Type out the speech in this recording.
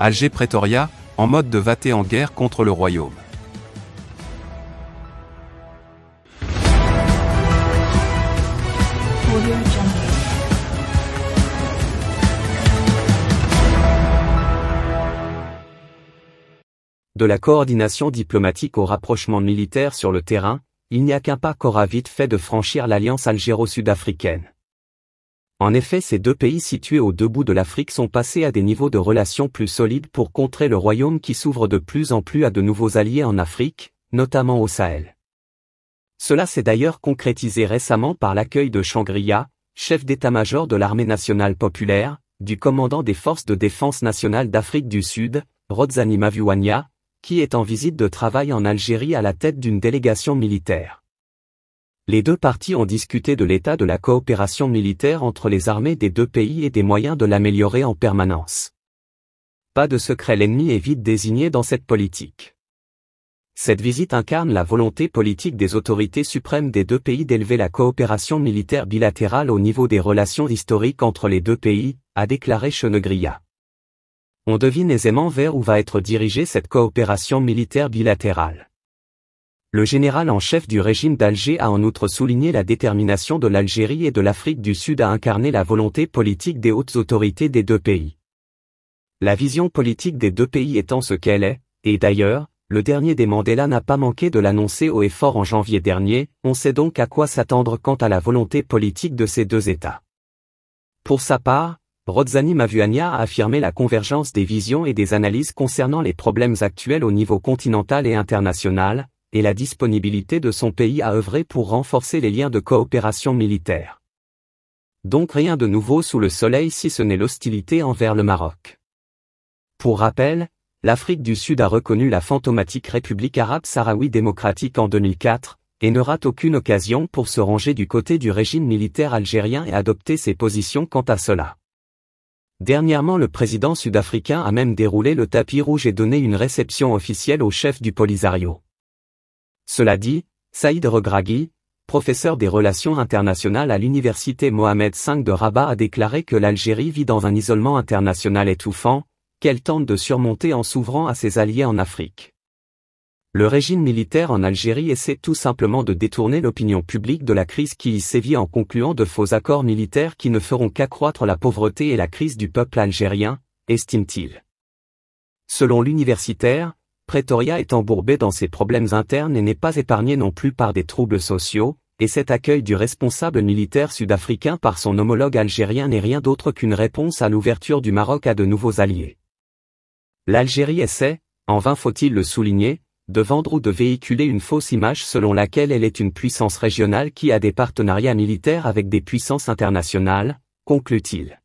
Alger Pretoria, en mode de vaté en guerre contre le royaume. De la coordination diplomatique au rapprochement militaire sur le terrain, il n'y a qu'un pas qu'aura vite fait de franchir l'alliance algéro-sud-africaine. En effet ces deux pays situés au bouts de l'Afrique sont passés à des niveaux de relations plus solides pour contrer le royaume qui s'ouvre de plus en plus à de nouveaux alliés en Afrique, notamment au Sahel. Cela s'est d'ailleurs concrétisé récemment par l'accueil de shangri chef d'état-major de l'armée nationale populaire, du commandant des forces de défense nationale d'Afrique du Sud, Rodzani Mavuania, qui est en visite de travail en Algérie à la tête d'une délégation militaire. Les deux parties ont discuté de l'état de la coopération militaire entre les armées des deux pays et des moyens de l'améliorer en permanence. Pas de secret l'ennemi est vite désigné dans cette politique. Cette visite incarne la volonté politique des autorités suprêmes des deux pays d'élever la coopération militaire bilatérale au niveau des relations historiques entre les deux pays, a déclaré Chenegria. On devine aisément vers où va être dirigée cette coopération militaire bilatérale. Le général en chef du régime d'Alger a en outre souligné la détermination de l'Algérie et de l'Afrique du Sud à incarner la volonté politique des hautes autorités des deux pays. La vision politique des deux pays étant ce qu'elle est, et d'ailleurs, le dernier des Mandela n'a pas manqué de l'annoncer au effort en janvier dernier, on sait donc à quoi s'attendre quant à la volonté politique de ces deux États. Pour sa part, Rodzani Mavuania a affirmé la convergence des visions et des analyses concernant les problèmes actuels au niveau continental et international, et la disponibilité de son pays à œuvrer pour renforcer les liens de coopération militaire. Donc rien de nouveau sous le soleil si ce n'est l'hostilité envers le Maroc. Pour rappel, l'Afrique du Sud a reconnu la fantomatique République arabe sahraoui démocratique en 2004, et ne rate aucune occasion pour se ranger du côté du régime militaire algérien et adopter ses positions quant à cela. Dernièrement le président sud-africain a même déroulé le tapis rouge et donné une réception officielle au chef du Polisario. Cela dit, Saïd Regragui, professeur des relations internationales à l'université Mohamed V de Rabat a déclaré que l'Algérie vit dans un isolement international étouffant, qu'elle tente de surmonter en s'ouvrant à ses alliés en Afrique. Le régime militaire en Algérie essaie tout simplement de détourner l'opinion publique de la crise qui y sévit en concluant de faux accords militaires qui ne feront qu'accroître la pauvreté et la crise du peuple algérien, estime-t-il. Selon l'universitaire, Pretoria est embourbée dans ses problèmes internes et n'est pas épargnée non plus par des troubles sociaux, et cet accueil du responsable militaire sud-africain par son homologue algérien n'est rien d'autre qu'une réponse à l'ouverture du Maroc à de nouveaux alliés. L'Algérie essaie, en vain faut-il le souligner, de vendre ou de véhiculer une fausse image selon laquelle elle est une puissance régionale qui a des partenariats militaires avec des puissances internationales, conclut-il.